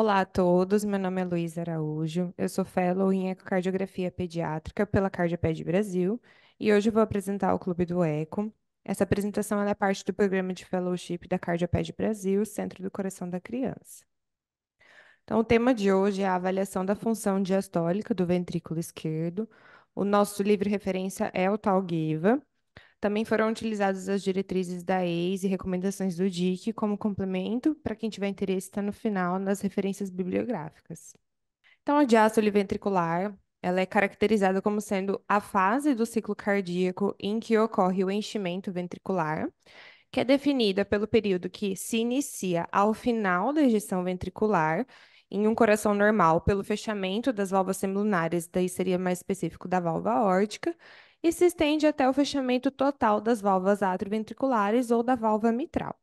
Olá a todos, meu nome é Luiz Araújo, eu sou fellow em ecocardiografia pediátrica pela Cardioped Brasil e hoje vou apresentar o Clube do Eco. Essa apresentação é parte do programa de fellowship da Cardioped Brasil, Centro do Coração da Criança. Então, o tema de hoje é a avaliação da função diastólica do ventrículo esquerdo. O nosso livro referência é o Talgiva. Também foram utilizadas as diretrizes da EIS e recomendações do DIC como complemento, para quem tiver interesse, está no final, nas referências bibliográficas. Então, a diástole ventricular, ela é caracterizada como sendo a fase do ciclo cardíaco em que ocorre o enchimento ventricular, que é definida pelo período que se inicia ao final da ejeção ventricular em um coração normal pelo fechamento das válvulas semilunares, daí seria mais específico da válvula aórtica, e se estende até o fechamento total das válvulas atrioventriculares ou da válvula mitral.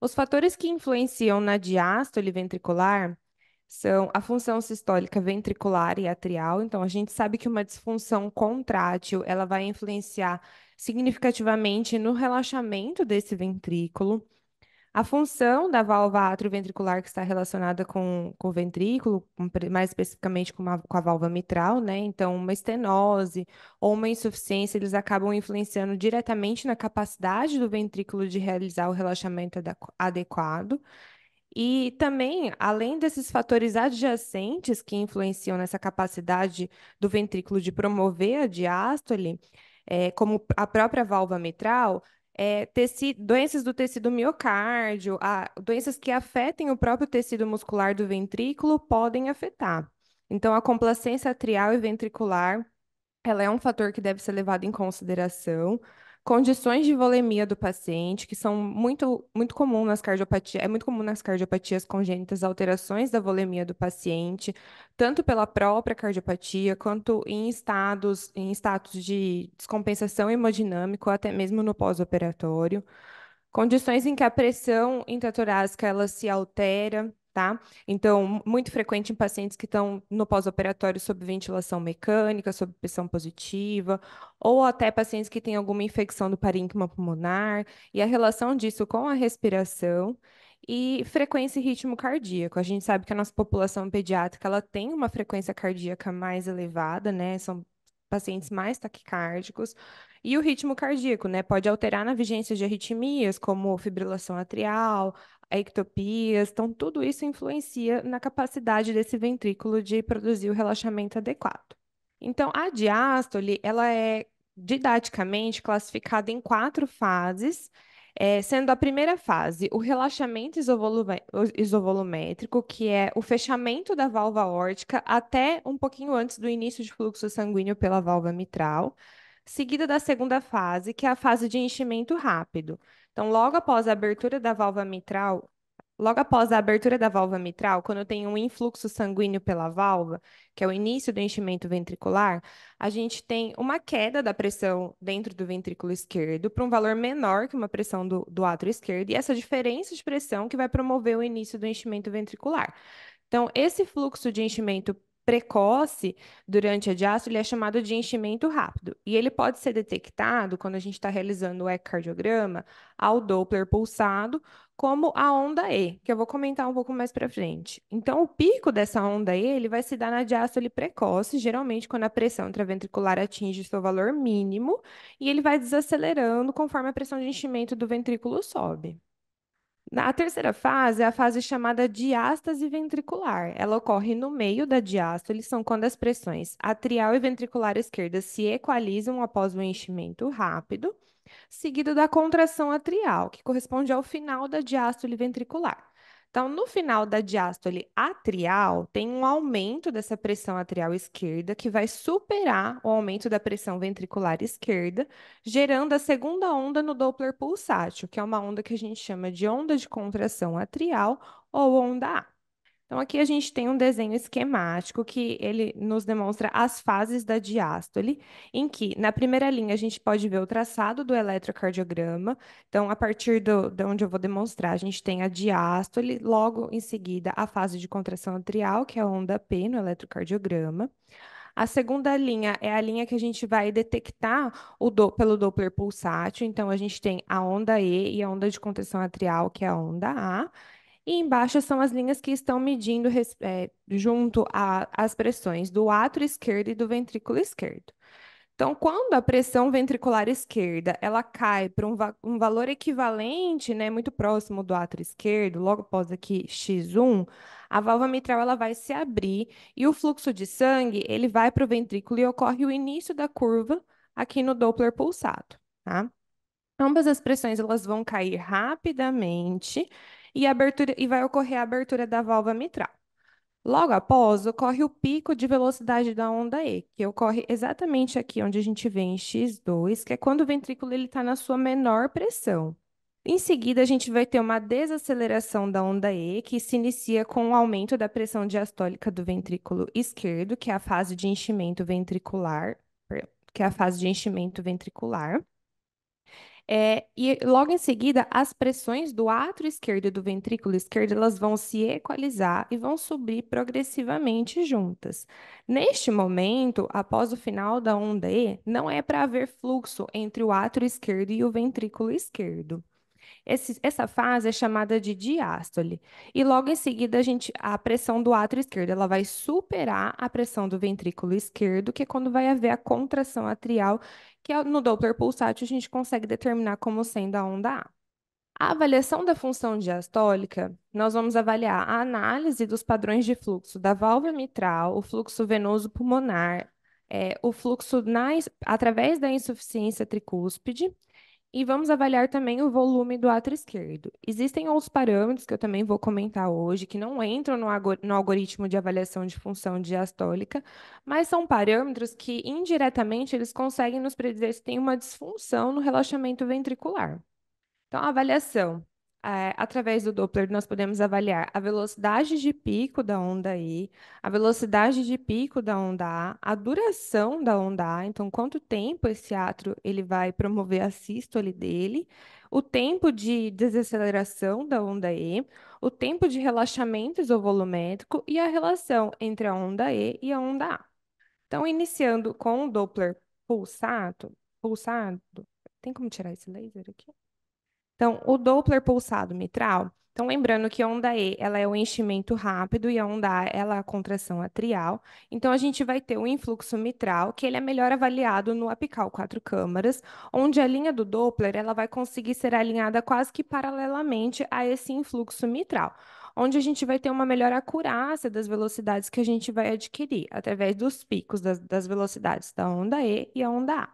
Os fatores que influenciam na diástole ventricular são a função sistólica ventricular e atrial. Então, a gente sabe que uma disfunção contrátil ela vai influenciar significativamente no relaxamento desse ventrículo. A função da válvula atrioventricular que está relacionada com, com o ventrículo, mais especificamente com, uma, com a válvula mitral, né? Então, uma estenose ou uma insuficiência, eles acabam influenciando diretamente na capacidade do ventrículo de realizar o relaxamento adequado. E também, além desses fatores adjacentes que influenciam nessa capacidade do ventrículo de promover a diástole, é, como a própria válvula mitral, é, doenças do tecido miocárdio, a, doenças que afetem o próprio tecido muscular do ventrículo podem afetar. Então, a complacência atrial e ventricular, ela é um fator que deve ser levado em consideração, condições de volemia do paciente, que são muito, muito comum nas cardiopatias, é muito comum nas cardiopatias congênitas alterações da volemia do paciente, tanto pela própria cardiopatia, quanto em estados, em status de descompensação hemodinâmica, até mesmo no pós-operatório. Condições em que a pressão intratorácica ela se altera, tá? Então, muito frequente em pacientes que estão no pós-operatório sob ventilação mecânica, sob pressão positiva, ou até pacientes que têm alguma infecção do parênquima pulmonar, e a relação disso com a respiração e frequência e ritmo cardíaco. A gente sabe que a nossa população pediátrica ela tem uma frequência cardíaca mais elevada, né? São pacientes mais taquicárdicos. E o ritmo cardíaco, né? Pode alterar na vigência de arritmias, como fibrilação atrial, ectopias. Então, tudo isso influencia na capacidade desse ventrículo de produzir o relaxamento adequado. Então, a diástole, ela é didaticamente classificada em quatro fases é, sendo a primeira fase o relaxamento isovolumétrico, que é o fechamento da válvula órtica até um pouquinho antes do início de fluxo sanguíneo pela válvula mitral, seguida da segunda fase, que é a fase de enchimento rápido. Então, logo após a abertura da válvula mitral, Logo após a abertura da válvula mitral, quando eu tenho um influxo sanguíneo pela válvula, que é o início do enchimento ventricular, a gente tem uma queda da pressão dentro do ventrículo esquerdo para um valor menor que uma pressão do, do átrio esquerdo, e essa diferença de pressão que vai promover o início do enchimento ventricular. Então, esse fluxo de enchimento precoce durante a diástole é chamado de enchimento rápido. E ele pode ser detectado quando a gente está realizando o ecocardiograma ao Doppler pulsado como a onda E, que eu vou comentar um pouco mais para frente. Então, o pico dessa onda E ele vai se dar na diástole precoce, geralmente quando a pressão intraventricular atinge seu valor mínimo, e ele vai desacelerando conforme a pressão de enchimento do ventrículo sobe. A terceira fase é a fase chamada diástase ventricular. Ela ocorre no meio da diástole, são quando as pressões atrial e ventricular esquerda se equalizam após o um enchimento rápido, Seguido da contração atrial, que corresponde ao final da diástole ventricular. Então, no final da diástole atrial, tem um aumento dessa pressão atrial esquerda que vai superar o aumento da pressão ventricular esquerda, gerando a segunda onda no Doppler pulsátil, que é uma onda que a gente chama de onda de contração atrial ou onda A. Então, aqui a gente tem um desenho esquemático que ele nos demonstra as fases da diástole, em que, na primeira linha, a gente pode ver o traçado do eletrocardiograma. Então, a partir do, de onde eu vou demonstrar, a gente tem a diástole, logo em seguida, a fase de contração atrial, que é a onda P no eletrocardiograma. A segunda linha é a linha que a gente vai detectar do, pelo Doppler pulsátil. Então, a gente tem a onda E e a onda de contração atrial, que é a onda A. E embaixo são as linhas que estão medindo é, junto às pressões do átrio esquerdo e do ventrículo esquerdo. Então, quando a pressão ventricular esquerda ela cai para um, va um, valor equivalente, né, muito próximo do átrio esquerdo, logo após aqui X1, a válvula mitral ela vai se abrir e o fluxo de sangue ele vai para o ventrículo e ocorre o início da curva aqui no Doppler pulsado, tá? Ambas as pressões elas vão cair rapidamente e, abertura, e vai ocorrer a abertura da válvula mitral. Logo após, ocorre o pico de velocidade da onda E, que ocorre exatamente aqui onde a gente vê em X2, que é quando o ventrículo está na sua menor pressão. Em seguida, a gente vai ter uma desaceleração da onda E, que se inicia com o aumento da pressão diastólica do ventrículo esquerdo, que é a fase de enchimento ventricular, que é a fase de enchimento ventricular. É, e logo em seguida, as pressões do átrio esquerdo e do ventrículo esquerdo elas vão se equalizar e vão subir progressivamente juntas. Neste momento, após o final da onda E, não é para haver fluxo entre o átrio esquerdo e o ventrículo esquerdo. Esse, essa fase é chamada de diástole. E logo em seguida, a, gente, a pressão do átrio esquerdo ela vai superar a pressão do ventrículo esquerdo, que é quando vai haver a contração atrial que é no Doppler pulsátil a gente consegue determinar como sendo a onda A. A avaliação da função diastólica, nós vamos avaliar a análise dos padrões de fluxo da válvula mitral, o fluxo venoso pulmonar, é, o fluxo na, através da insuficiência tricúspide e vamos avaliar também o volume do átrio esquerdo. Existem outros parâmetros que eu também vou comentar hoje, que não entram no, no algoritmo de avaliação de função diastólica, mas são parâmetros que, indiretamente, eles conseguem nos predizer se tem uma disfunção no relaxamento ventricular. Então, a avaliação é, através do Doppler, nós podemos avaliar a velocidade de pico da onda I, a velocidade de pico da onda A, a duração da onda A, então quanto tempo esse átrio ele vai promover a sístole dele, o tempo de desaceleração da onda E, o tempo de relaxamento isovolumétrico e a relação entre a onda E e a onda A. Então, iniciando com o Doppler pulsado, pulsado, tem como tirar esse laser aqui? Então, o Doppler pulsado mitral, então lembrando que a onda E, ela é o enchimento rápido e a onda A, ela é a contração atrial. Então a gente vai ter o influxo mitral, que ele é melhor avaliado no apical quatro câmaras, onde a linha do Doppler, ela vai conseguir ser alinhada quase que paralelamente a esse influxo mitral onde a gente vai ter uma melhor acurácia das velocidades que a gente vai adquirir através dos picos das, das velocidades da onda E e a onda A.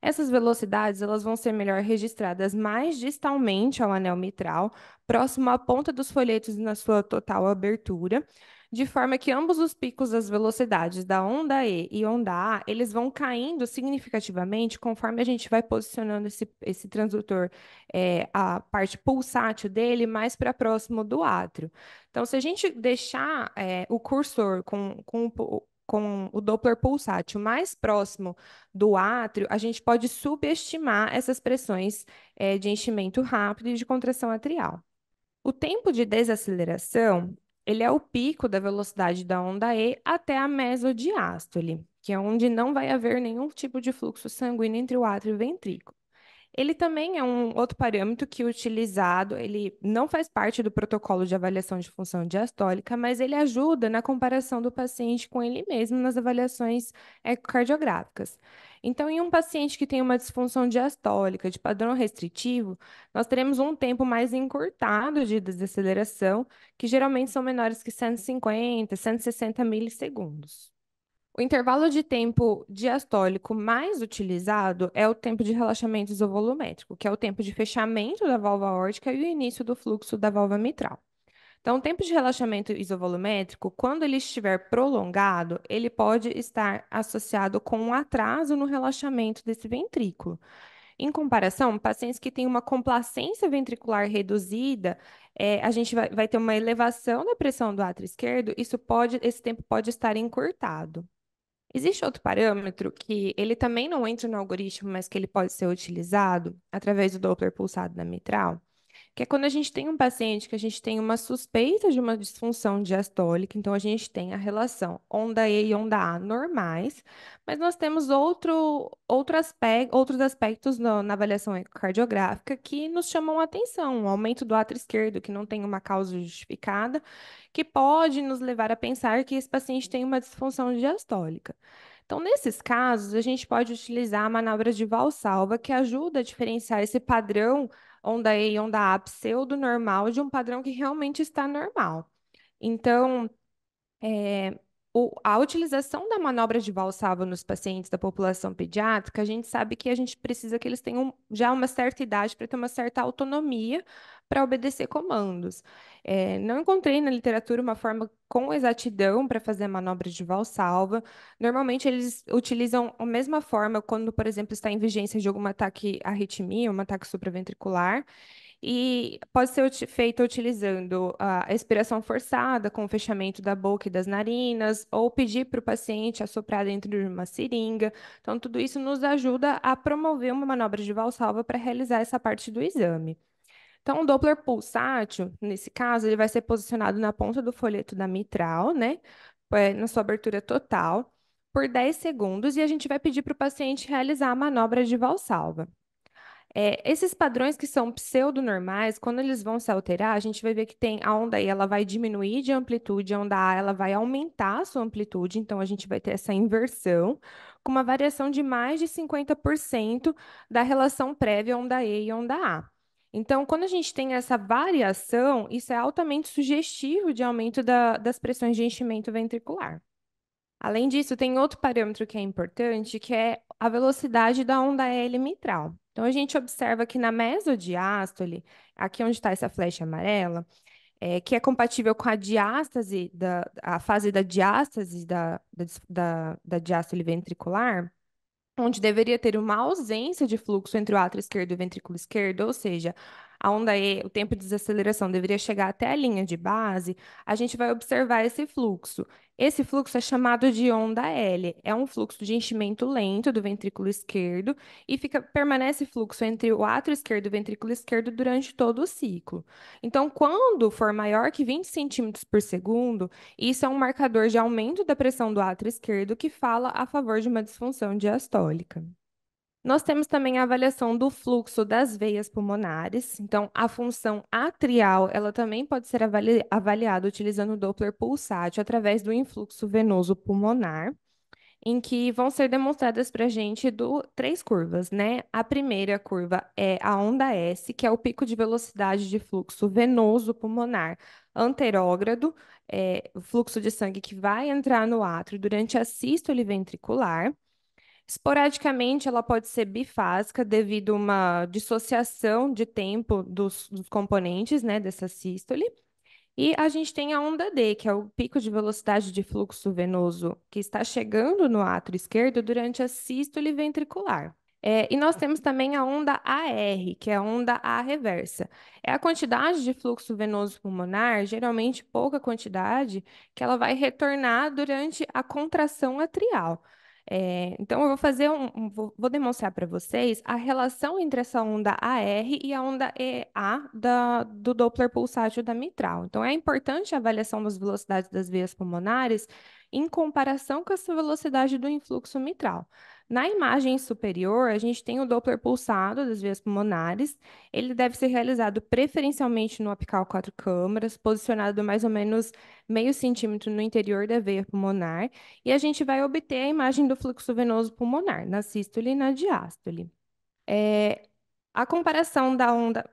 Essas velocidades elas vão ser melhor registradas mais distalmente ao anel mitral, próximo à ponta dos folhetos na sua total abertura, de forma que ambos os picos das velocidades da onda E e onda A, eles vão caindo significativamente conforme a gente vai posicionando esse, esse transdutor, é, a parte pulsátil dele mais para próximo do átrio. Então, se a gente deixar é, o cursor com, com com o Doppler pulsátil mais próximo do átrio, a gente pode subestimar essas pressões é, de enchimento rápido e de contração atrial. O tempo de desaceleração ele é o pico da velocidade da onda E até a mesodiástole, que é onde não vai haver nenhum tipo de fluxo sanguíneo entre o átrio e o ventrículo. Ele também é um outro parâmetro que é utilizado, ele não faz parte do protocolo de avaliação de função diastólica, mas ele ajuda na comparação do paciente com ele mesmo nas avaliações ecocardiográficas. Eh, então, em um paciente que tem uma disfunção diastólica de padrão restritivo, nós teremos um tempo mais encurtado de desaceleração, que geralmente são menores que 150, 160 milissegundos. O intervalo de tempo diastólico mais utilizado é o tempo de relaxamento isovolumétrico, que é o tempo de fechamento da válvula órtica e o início do fluxo da válvula mitral. Então, o tempo de relaxamento isovolumétrico, quando ele estiver prolongado, ele pode estar associado com um atraso no relaxamento desse ventrículo. Em comparação, pacientes que têm uma complacência ventricular reduzida, é, a gente vai, vai ter uma elevação da pressão do átrio esquerdo, isso pode, esse tempo pode estar encurtado. Existe outro parâmetro que ele também não entra no algoritmo, mas que ele pode ser utilizado através do Doppler pulsado da mitral, que é quando a gente tem um paciente que a gente tem uma suspeita de uma disfunção diastólica, então a gente tem a relação onda E e onda A normais, mas nós temos outro, outro aspecto, outros aspectos no, na avaliação cardiográfica que nos chamam a atenção, o aumento do átrio esquerdo, que não tem uma causa justificada, que pode nos levar a pensar que esse paciente tem uma disfunção diastólica. Então, nesses casos, a gente pode utilizar a manobra de Valsalva, que ajuda a diferenciar esse padrão onda E onda A pseudo normal de um padrão que realmente está normal. Então, é, o, a utilização da manobra de Valsalva nos pacientes da população pediátrica, a gente sabe que a gente precisa que eles tenham já uma certa idade para ter uma certa autonomia para obedecer comandos. É, não encontrei na literatura uma forma com exatidão para fazer a manobra de Valsalva. Normalmente eles utilizam a mesma forma quando, por exemplo, está em vigência de algum ataque arritmia, um ataque supraventricular. E pode ser feita utilizando a expiração forçada, com o fechamento da boca e das narinas, ou pedir para o paciente assoprar dentro de uma seringa. Então, tudo isso nos ajuda a promover uma manobra de valsalva para realizar essa parte do exame. Então, o Doppler pulsátil, nesse caso, ele vai ser posicionado na ponta do folheto da mitral, né? É, na sua abertura total, por 10 segundos, e a gente vai pedir para o paciente realizar a manobra de valsalva. É, esses padrões que são pseudonormais, quando eles vão se alterar, a gente vai ver que tem a onda E, ela vai diminuir de amplitude, a onda A, ela vai aumentar a sua amplitude, então a gente vai ter essa inversão, com uma variação de mais de 50% da relação prévia onda E e onda A. Então, quando a gente tem essa variação, isso é altamente sugestivo de aumento da, das pressões de enchimento ventricular. Além disso, tem outro parâmetro que é importante, que é a velocidade da onda E mitral. Então, a gente observa que na mesodiástole, aqui onde está essa flecha amarela, é, que é compatível com a diástase, da, a fase da diástase da, da, da diástole ventricular, onde deveria ter uma ausência de fluxo entre o átrio esquerdo e o ventrículo esquerdo, ou seja, a onda E, o tempo de desaceleração deveria chegar até a linha de base, a gente vai observar esse fluxo. Esse fluxo é chamado de onda L. É um fluxo de enchimento lento do ventrículo esquerdo e fica, permanece fluxo entre o átrio esquerdo e o ventrículo esquerdo durante todo o ciclo. Então, quando for maior que 20 centímetros por segundo, isso é um marcador de aumento da pressão do átrio esquerdo que fala a favor de uma disfunção diastólica. Nós temos também a avaliação do fluxo das veias pulmonares. Então, a função atrial, ela também pode ser avali avaliada utilizando o Doppler pulsátil através do influxo venoso pulmonar, em que vão ser demonstradas para a gente do, três curvas, né? A primeira curva é a onda S, que é o pico de velocidade de fluxo venoso pulmonar anterógrado, é, fluxo de sangue que vai entrar no átrio durante a sístole ventricular. Esporadicamente, ela pode ser bifásica devido a uma dissociação de tempo dos, dos componentes né, dessa sístole. E a gente tem a onda D, que é o pico de velocidade de fluxo venoso que está chegando no átrio esquerdo durante a sístole ventricular. É, e nós temos também a onda AR, que é a onda A reversa. É a quantidade de fluxo venoso pulmonar, geralmente pouca quantidade, que ela vai retornar durante a contração atrial. É, então, eu vou fazer um, um vou demonstrar para vocês a relação entre essa onda AR e a onda EA da, do Doppler pulsátil da mitral. Então, é importante a avaliação das velocidades das veias pulmonares em comparação com essa velocidade do influxo mitral. Na imagem superior, a gente tem o Doppler pulsado das veias pulmonares. Ele deve ser realizado preferencialmente no apical quatro câmaras, posicionado mais ou menos meio centímetro no interior da veia pulmonar, e a gente vai obter a imagem do fluxo venoso pulmonar, na sístole e na diástole. É, a comparação da onda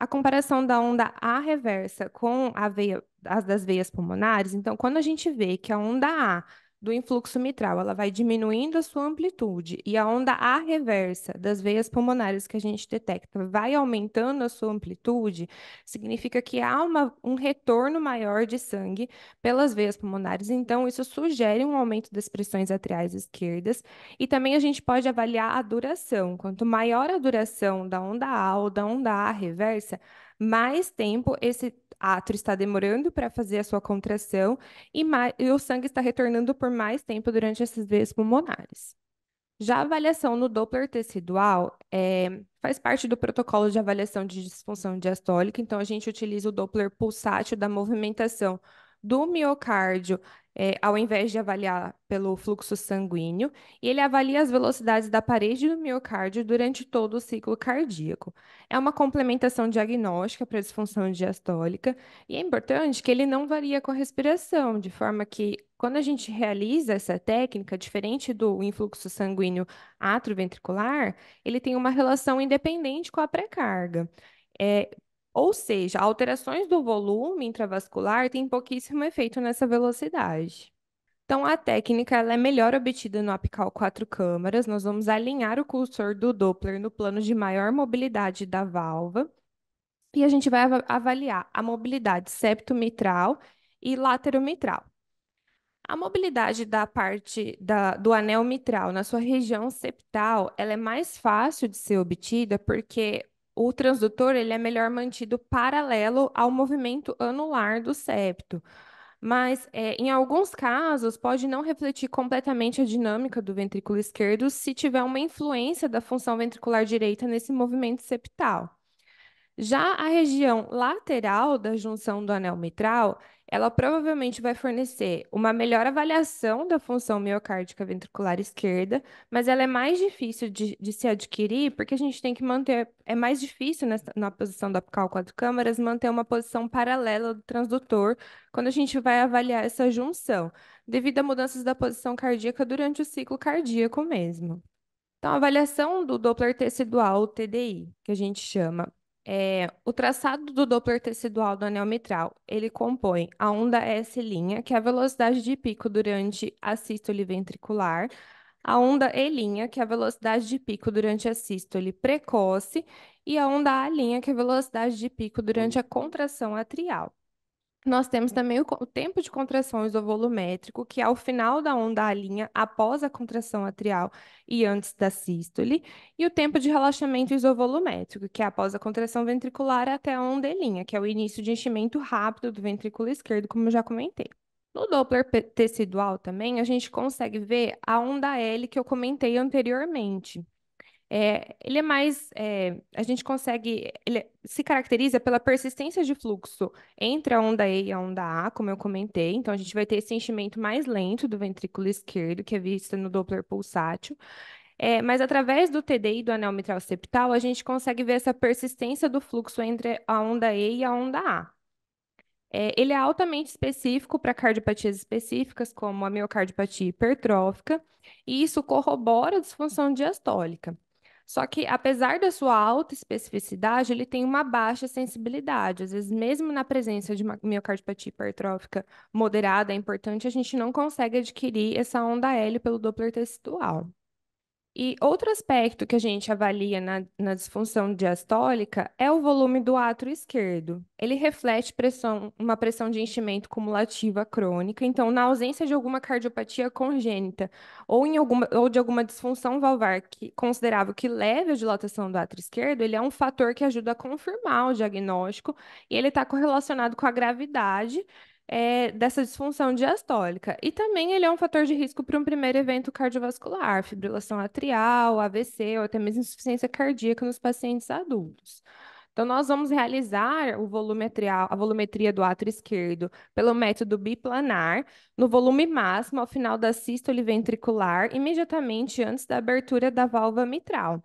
a comparação da onda A reversa com a veia, as das veias pulmonares, então, quando a gente vê que a onda A do influxo mitral, ela vai diminuindo a sua amplitude e a onda A reversa das veias pulmonares que a gente detecta vai aumentando a sua amplitude, significa que há uma, um retorno maior de sangue pelas veias pulmonares. Então, isso sugere um aumento das pressões atriais esquerdas e também a gente pode avaliar a duração. Quanto maior a duração da onda A ou da onda A reversa, mais tempo esse Atro átrio está demorando para fazer a sua contração e, e o sangue está retornando por mais tempo durante esses veias pulmonares. Já a avaliação no Doppler tecidual é, faz parte do protocolo de avaliação de disfunção diastólica, então a gente utiliza o Doppler pulsátil da movimentação do miocárdio é, ao invés de avaliar pelo fluxo sanguíneo, e ele avalia as velocidades da parede do miocárdio durante todo o ciclo cardíaco. É uma complementação diagnóstica para a disfunção diastólica, e é importante que ele não varia com a respiração, de forma que, quando a gente realiza essa técnica, diferente do influxo sanguíneo atroventricular, ele tem uma relação independente com a pré-carga. É, ou seja, alterações do volume intravascular têm pouquíssimo efeito nessa velocidade. Então, a técnica ela é melhor obtida no apical quatro câmaras. Nós vamos alinhar o cursor do Doppler no plano de maior mobilidade da valva E a gente vai avaliar a mobilidade septomitral e lateromitral. A mobilidade da parte da, do anel mitral na sua região septal ela é mais fácil de ser obtida porque o transdutor ele é melhor mantido paralelo ao movimento anular do septo. Mas, é, em alguns casos, pode não refletir completamente a dinâmica do ventrículo esquerdo se tiver uma influência da função ventricular direita nesse movimento septal. Já a região lateral da junção do anel mitral, ela provavelmente vai fornecer uma melhor avaliação da função miocárdica ventricular esquerda, mas ela é mais difícil de, de se adquirir porque a gente tem que manter, é mais difícil nessa, na posição do apical quatro câmaras manter uma posição paralela do transdutor quando a gente vai avaliar essa junção, devido a mudanças da posição cardíaca durante o ciclo cardíaco mesmo. Então, a avaliação do Doppler tecidual, o TDI, que a gente chama, é, o traçado do Doppler tecidual do anel mitral, ele compõe a onda S', que é a velocidade de pico durante a sístole ventricular, a onda E', que é a velocidade de pico durante a sístole precoce, e a onda A', que é a velocidade de pico durante a contração atrial. Nós temos também o, o tempo de contração isovolumétrico, que é o final da onda alinha após a contração atrial e antes da sístole, e o tempo de relaxamento isovolumétrico, que é após a contração ventricular até a onda linha, que é o início de enchimento rápido do ventrículo esquerdo, como eu já comentei. No Doppler tecidual também, a gente consegue ver a onda L que eu comentei anteriormente, é, ele é mais. É, a gente consegue. Ele se caracteriza pela persistência de fluxo entre a onda E e a onda A, como eu comentei. Então, a gente vai ter esse enchimento mais lento do ventrículo esquerdo, que é visto no Doppler pulsátil. É, mas através do TDI do anel mitral septal, a gente consegue ver essa persistência do fluxo entre a onda E e a onda A. É, ele é altamente específico para cardiopatias específicas como a miocardiopatia hipertrófica, e isso corrobora a disfunção diastólica. Só que, apesar da sua alta especificidade, ele tem uma baixa sensibilidade. Às vezes, mesmo na presença de uma miocardiopatia hipertrófica moderada, é importante, a gente não consegue adquirir essa onda L pelo Doppler textual. E outro aspecto que a gente avalia na, na, disfunção diastólica é o volume do átrio esquerdo. Ele reflete pressão, uma pressão de enchimento cumulativa crônica. Então, na ausência de alguma cardiopatia congênita ou, em alguma, ou de alguma disfunção valvar que, considerável que leve à dilatação do átrio esquerdo, ele é um fator que ajuda a confirmar o diagnóstico e ele está correlacionado com a gravidade é, dessa disfunção diastólica. E também ele é um fator de risco para um primeiro evento cardiovascular, fibrilação atrial, AVC ou até mesmo insuficiência cardíaca nos pacientes adultos. Então, nós vamos realizar o volume atrial, a volumetria do átrio esquerdo pelo método biplanar, no volume máximo ao final da sístole ventricular, imediatamente antes da abertura da válvula mitral.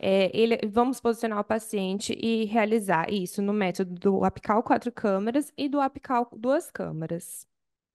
É, ele, vamos posicionar o paciente e realizar isso no método do apical quatro câmaras e do apical duas câmaras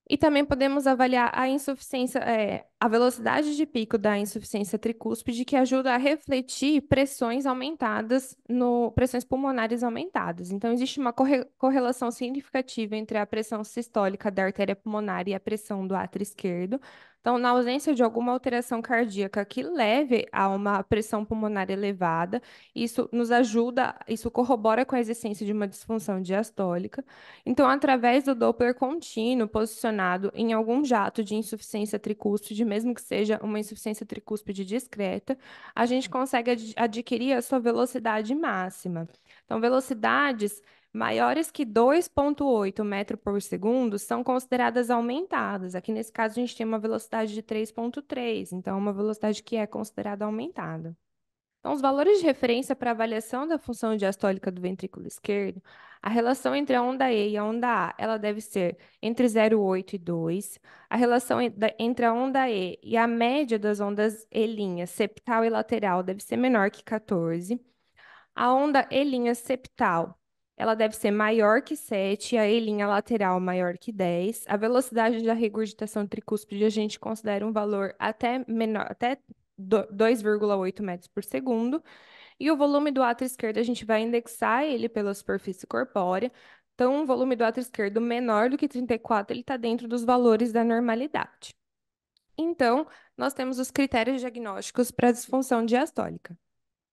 E também podemos avaliar a insuficiência, é, a velocidade de pico da insuficiência tricúspide, que ajuda a refletir pressões aumentadas no pressões pulmonares aumentadas. Então, existe uma corre, correlação significativa entre a pressão sistólica da artéria pulmonar e a pressão do átrio esquerdo, então, na ausência de alguma alteração cardíaca que leve a uma pressão pulmonar elevada, isso nos ajuda, isso corrobora com a existência de uma disfunção diastólica. Então, através do Doppler contínuo posicionado em algum jato de insuficiência tricúspide, mesmo que seja uma insuficiência tricúspide discreta, a gente consegue ad adquirir a sua velocidade máxima. Então, velocidades maiores que 2,8 metro por segundo são consideradas aumentadas. Aqui nesse caso, a gente tem uma velocidade de 3,3, então, é uma velocidade que é considerada aumentada. Então, os valores de referência para avaliação da função diastólica do ventrículo esquerdo, a relação entre a onda E e a onda A, ela deve ser entre 0,8 e 2. A relação entre a onda E e a média das ondas E', septal e lateral, deve ser menor que 14. A onda E' septal ela deve ser maior que 7, a linha lateral maior que 10. A velocidade da regurgitação tricúspide a gente considera um valor até menor, até 2,8 metros por segundo. E o volume do átrio esquerdo, a gente vai indexar ele pela superfície corpórea. Então, o volume do átrio esquerdo menor do que 34, ele está dentro dos valores da normalidade. Então, nós temos os critérios diagnósticos para a disfunção diastólica.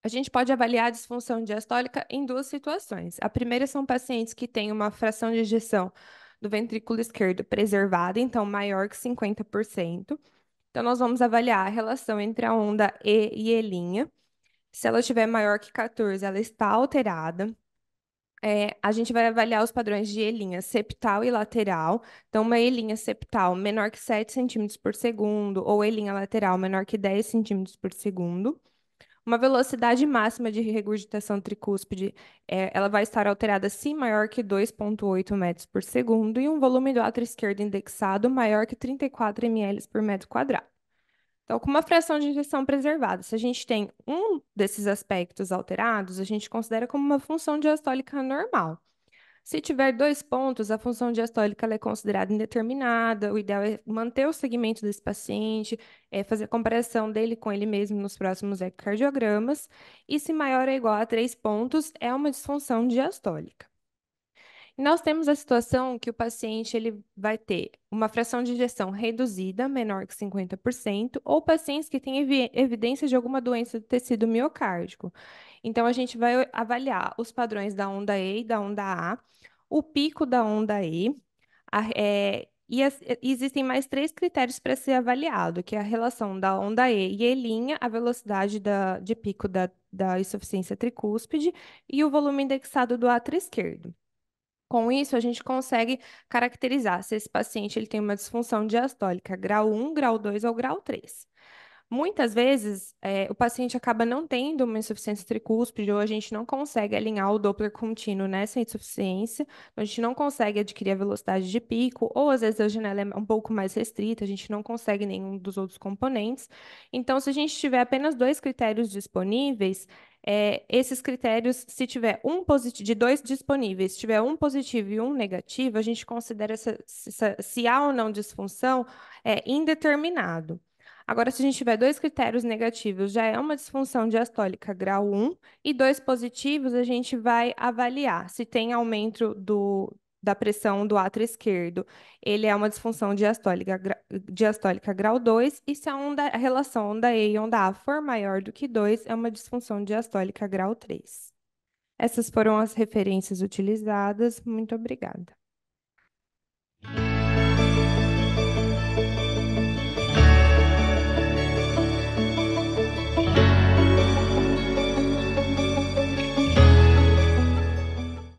A gente pode avaliar a disfunção diastólica em duas situações. A primeira são pacientes que têm uma fração de ejeção do ventrículo esquerdo preservada, então maior que 50%. Então, nós vamos avaliar a relação entre a onda E e E'. Se ela estiver maior que 14, ela está alterada. É, a gente vai avaliar os padrões de E' septal e lateral. Então, uma E' septal menor que 7 centímetros por segundo, ou E' lateral menor que 10 centímetros por segundo. Uma velocidade máxima de regurgitação tricúspide, é, ela vai estar alterada se maior que 2,8 metros por segundo e um volume do átrio esquerdo indexado maior que 34 ml por metro quadrado. Então, com uma fração de injeção preservada, se a gente tem um desses aspectos alterados, a gente considera como uma função diastólica normal. Se tiver dois pontos, a função diastólica é considerada indeterminada. O ideal é manter o segmento desse paciente, é fazer a comparação dele com ele mesmo nos próximos ecocardiogramas. E se maior ou igual a três pontos, é uma disfunção diastólica. nós temos a situação que o paciente ele vai ter uma fração de injeção reduzida, menor que 50%, ou pacientes que têm evidência de alguma doença do tecido miocárdico. Então, a gente vai avaliar os padrões da onda E e da onda A, o pico da onda E, a, é, e as, existem mais três critérios para ser avaliado, que é a relação da onda E e E', a velocidade da, de pico da, da insuficiência tricúspide e o volume indexado do átrio esquerdo. Com isso, a gente consegue caracterizar se esse paciente ele tem uma disfunção diastólica grau 1, grau 2 ou grau 3. Muitas vezes, é, o paciente acaba não tendo uma insuficiência tricúspide ou a gente não consegue alinhar o Doppler contínuo nessa insuficiência, a gente não consegue adquirir a velocidade de pico, ou às vezes a janela é um pouco mais restrita, a gente não consegue nenhum dos outros componentes. Então, se a gente tiver apenas dois critérios disponíveis, é, esses critérios, se tiver um positivo, de dois disponíveis, se tiver um positivo e um negativo, a gente considera essa, essa, se há ou não disfunção é, indeterminado. Agora, se a gente tiver dois critérios negativos, já é uma disfunção diastólica grau 1, e dois positivos, a gente vai avaliar se tem aumento do, da pressão do átrio esquerdo. Ele é uma disfunção diastólica, gra, diastólica grau 2, e se a, onda, a relação onda E e onda A for maior do que 2, é uma disfunção diastólica grau 3. Essas foram as referências utilizadas. Muito obrigada.